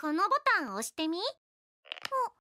このボタン押してみお